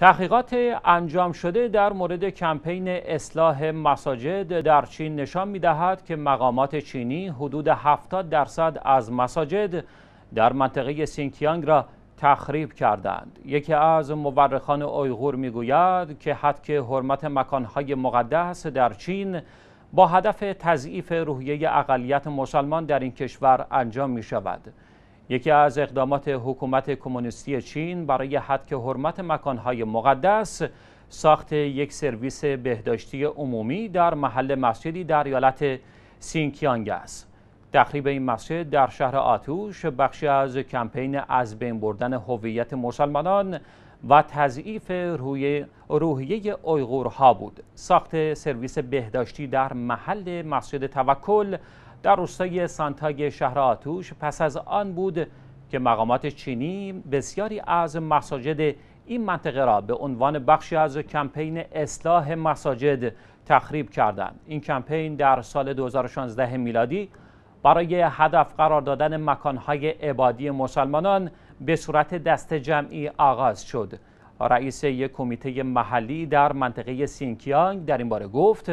تحقیقات انجام شده در مورد کمپین اصلاح مساجد در چین نشان می دهد که مقامات چینی حدود 70 درصد از مساجد در منطقه سینکیانگ را تخریب کردند. یکی از مورخان اویغور می گوید که حتی حرمت مکانهای مقدس در چین با هدف تضعیف روحیه اقلیت مسلمان در این کشور انجام می شود. یکی از اقدامات حکومت کمونیستی چین برای حدک حرمت مکانهای مقدس ساخت یک سرویس بهداشتی عمومی در محل مسجدی در ایالت سینکیانگ است. تخریب این مسجد در شهر آتوش بخشی از کمپین از بین بردن هویت مسلمانان و تضعیف روی روحیه اویغورها بود. ساخت سرویس بهداشتی در محل مسجد توکل در روستای سانتاگ شهر آتوش پس از آن بود که مقامات چینی بسیاری از مساجد این منطقه را به عنوان بخشی از کمپین اصلاح مساجد تخریب کردند. این کمپین در سال 2016 میلادی برای هدف قرار دادن مکانهای عبادی مسلمانان به صورت دست جمعی آغاز شد. رئیس یک کمیته محلی در منطقه سینکیانگ در این باره گفت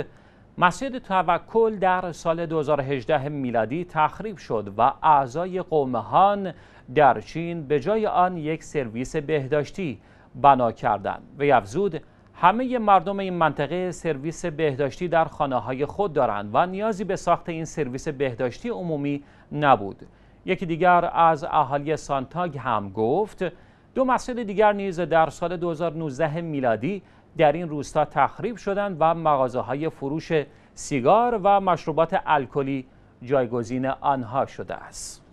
مسجد توکل در سال 2018 میلادی تخریب شد و اعضای قومهان در چین به جای آن یک سرویس بهداشتی بنا کردند و افزود همه مردم این منطقه سرویس بهداشتی در خانه های خود دارند و نیازی به ساخت این سرویس بهداشتی عمومی نبود یکی دیگر از اهالی سانتاگ هم گفت دو مسجد دیگر نیز در سال 2019 میلادی در این روستا تخریب شدند و مغازه های فروش سیگار و مشروبات الکلی جایگزین آنها شده است.